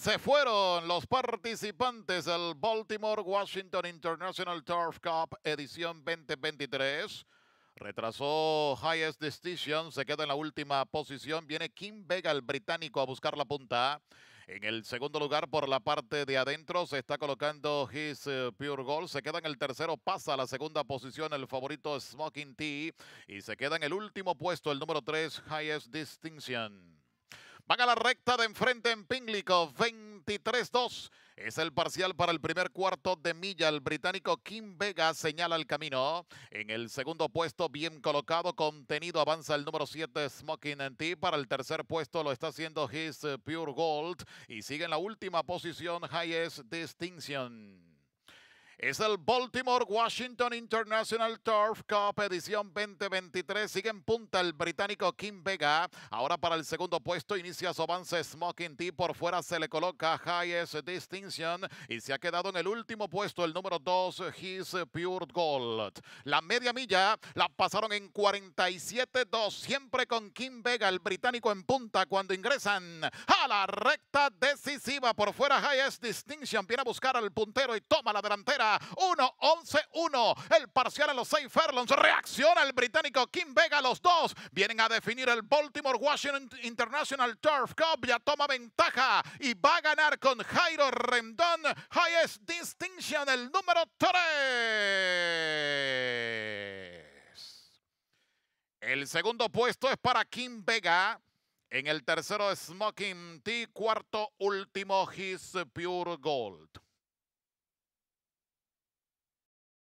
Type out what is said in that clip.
se fueron los participantes del Baltimore Washington International Turf Cup edición 2023. Retrasó Highest Distinction, se queda en la última posición. Viene Kim Vega, el británico, a buscar la punta. En el segundo lugar, por la parte de adentro, se está colocando His eh, Pure Gold. Se queda en el tercero, pasa a la segunda posición el favorito Smoking Tea. Y se queda en el último puesto, el número 3, Highest Distinction. Van a la recta de enfrente en Pinglico, 23-2. Es el parcial para el primer cuarto de milla. El británico Kim Vega señala el camino. En el segundo puesto, bien colocado, contenido, avanza el número 7, Smoking and Tea. Para el tercer puesto lo está haciendo His Pure Gold. Y sigue en la última posición, Highest Distinction. Es el Baltimore Washington International Turf Cup edición 2023. Sigue en punta el británico Kim Vega. Ahora para el segundo puesto inicia su avance Smoking Tea. Por fuera se le coloca Highest Distinction y se ha quedado en el último puesto el número 2, His Pure Gold. La media milla la pasaron en 47-2, siempre con Kim Vega, el británico en punta cuando ingresan a la recta decisiva. Por fuera Highest Distinction viene a buscar al puntero y toma la delantera. 1-11-1. El parcial a los 6 Ferlons. Reacciona el británico Kim Vega los dos Vienen a definir el Baltimore Washington International Turf Cup. Ya toma ventaja y va a ganar con Jairo Rendón. Highest Distinction, el número 3. El segundo puesto es para Kim Vega. En el tercero, Smoking T. Cuarto, último, His Pure Gold.